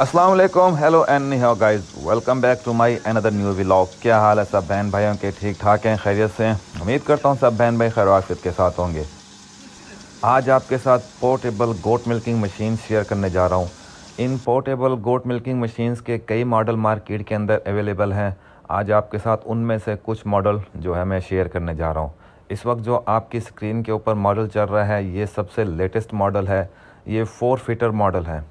Aslam hello and नी how guys welcome back to my another new vlog क्या हाल है सब बहन भाइयों के ठीक ठाक हैं खैरियत से उम्मीद करता हूँ सब बहन भाई खैरवाफियत के साथ होंगे आज आपके साथ portable goat milking machine share करने जा रहा हूँ इन पोर्टेबल गोट मिल्किंग मशीन्स के कई मॉडल मार्केट के अंदर अवेलेबल हैं आज आपके साथ उनमें से कुछ मॉडल जो है मैं शेयर करने जा रहा हूँ इस वक्त जो आपकी स्क्रीन के ऊपर मॉडल चल रहा है ये सबसे लेटेस्ट मॉडल है ये फोर फीटर मॉडल है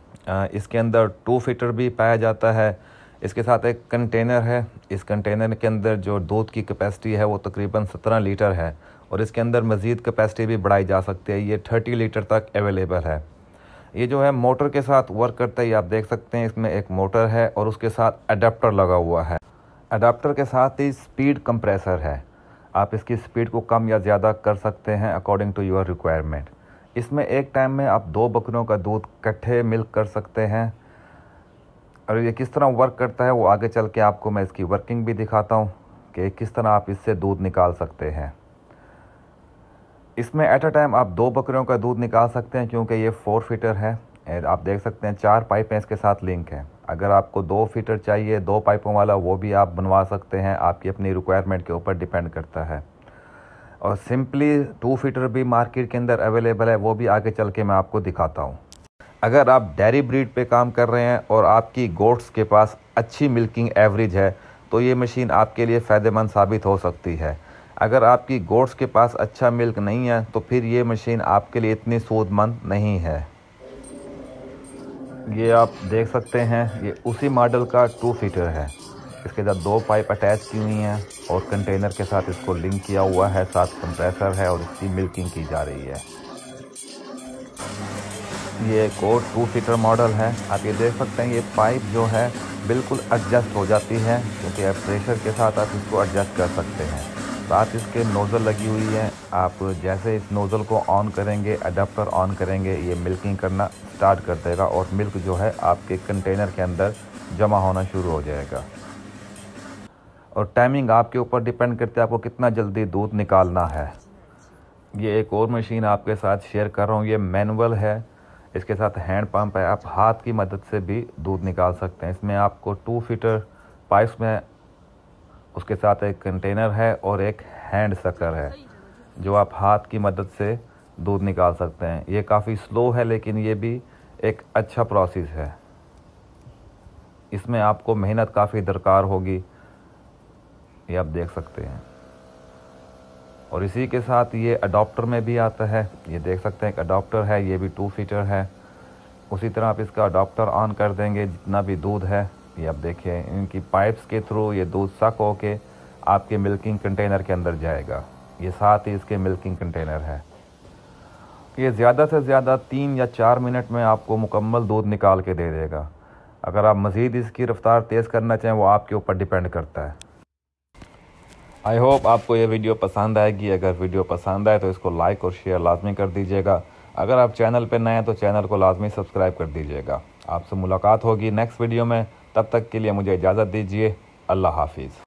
इसके अंदर टू फीटर भी पाया जाता है इसके साथ एक कंटेनर है इस कंटेनर के अंदर जो दूध की कैपेसिटी है वो तकरीबन सत्रह लीटर है और इसके अंदर मज़ीद कैपेसिटी भी बढ़ाई जा सकती है ये थर्टी लीटर तक अवेलेबल है ये जो है मोटर के साथ वर्क करता है आप देख सकते हैं इसमें एक मोटर है और उसके साथ अडेप्टर लगा हुआ है अडेप्टर के साथ ही स्पीड कंप्रेसर है आप इसकी स्पीड को कम या ज़्यादा कर सकते हैं अकॉर्डिंग टू योर रिक्वायरमेंट इसमें एक टाइम में आप दो बकरियों का दूध इकट्ठे मिल्क कर सकते हैं और ये किस तरह वर्क करता है वो आगे चल के आपको मैं इसकी वर्किंग भी दिखाता हूँ कि किस तरह आप इससे दूध निकाल सकते हैं इसमें एट अ टाइम आप दो बकरियों का दूध निकाल सकते हैं क्योंकि ये फोर फीटर है और आप देख सकते हैं चार पाइपें इसके साथ लिंक हैं अगर आपको दो फीटर चाहिए दो पाइपों वाला वो भी आप बनवा सकते हैं आपकी अपनी रिक्वायरमेंट के ऊपर डिपेंड करता है और सिंपली टू फीटर भी मार्केट के अंदर अवेलेबल है वो भी आगे चल के मैं आपको दिखाता हूँ अगर आप डेयरी ब्रीड पे काम कर रहे हैं और आपकी गोट्स के पास अच्छी मिल्किंग एवरेज है तो ये मशीन आपके लिए फ़ायदेमंद साबित हो सकती है अगर आपकी गोट्स के पास अच्छा मिल्क नहीं है तो फिर ये मशीन आपके लिए इतनी सूदमंद नहीं है ये आप देख सकते हैं ये उसी मॉडल का टू सीटर है इसके साथ दो पाइप अटैच की हुई हैं और कंटेनर के साथ इसको लिंक किया हुआ है साथ कंप्रेसर है और इसकी मिल्किंग की जा रही है ये एक और टू सीटर मॉडल है आप ये देख सकते हैं ये पाइप जो है बिल्कुल एडजस्ट हो जाती है क्योंकि आप प्रेशर के साथ आप इसको एडजस्ट कर सकते हैं साथ इसके नोज़ल लगी हुई है आप जैसे इस नोज़ल को ऑन करेंगे अडाप्टर ऑन करेंगे ये मिल्किंग करना स्टार्ट कर देगा और मिल्क जो है आपके कंटेनर के अंदर जमा होना शुरू हो जाएगा और टाइमिंग आपके ऊपर डिपेंड करती है आपको कितना जल्दी दूध निकालना है ये एक और मशीन आपके साथ शेयर कर रहा हूँ ये मैनुअल है इसके साथ हैंड पंप है आप हाथ की मदद से भी दूध निकाल सकते हैं इसमें आपको टू फीटर पाइप्स में उसके साथ एक कंटेनर है और एक हैंड सकर है जो आप हाथ की मदद से दूध निकाल सकते हैं ये काफ़ी स्लो है लेकिन ये भी एक अच्छा प्रोसेस है इसमें आपको मेहनत काफ़ी दरकार होगी ये आप देख सकते हैं और इसी के साथ ये अडोप्टर में भी आता है ये देख सकते हैं एक अडोप्टर है ये भी टू सीटर है उसी तरह आप इसका अडोप्टर ऑन कर देंगे जितना भी दूध है ये आप देखिए इनकी पाइप्स के थ्रू ये दूध सक हो के आपके मिल्किंग कंटेनर के अंदर जाएगा ये साथ ही इसके मिल्किंग कंटेनर है ये ज़्यादा से ज़्यादा तीन या चार मिनट में आपको मुकम्मल दूध निकाल के दे देगा अगर आप मज़ीद इसकी रफ़्तार तेज़ करना चाहें वो आपके ऊपर डिपेंड करता है आई होप आपको ये वीडियो पसंद आएगी अगर वीडियो पसंद आए तो इसको लाइक और शेयर लाजमी कर दीजिएगा अगर आप चैनल पर नए हैं तो चैनल को लाजमी सब्सक्राइब कर दीजिएगा आपसे मुलाकात होगी नेक्स्ट वीडियो में तब तक के लिए मुझे इजाज़त दीजिए अल्लाह हाफिज़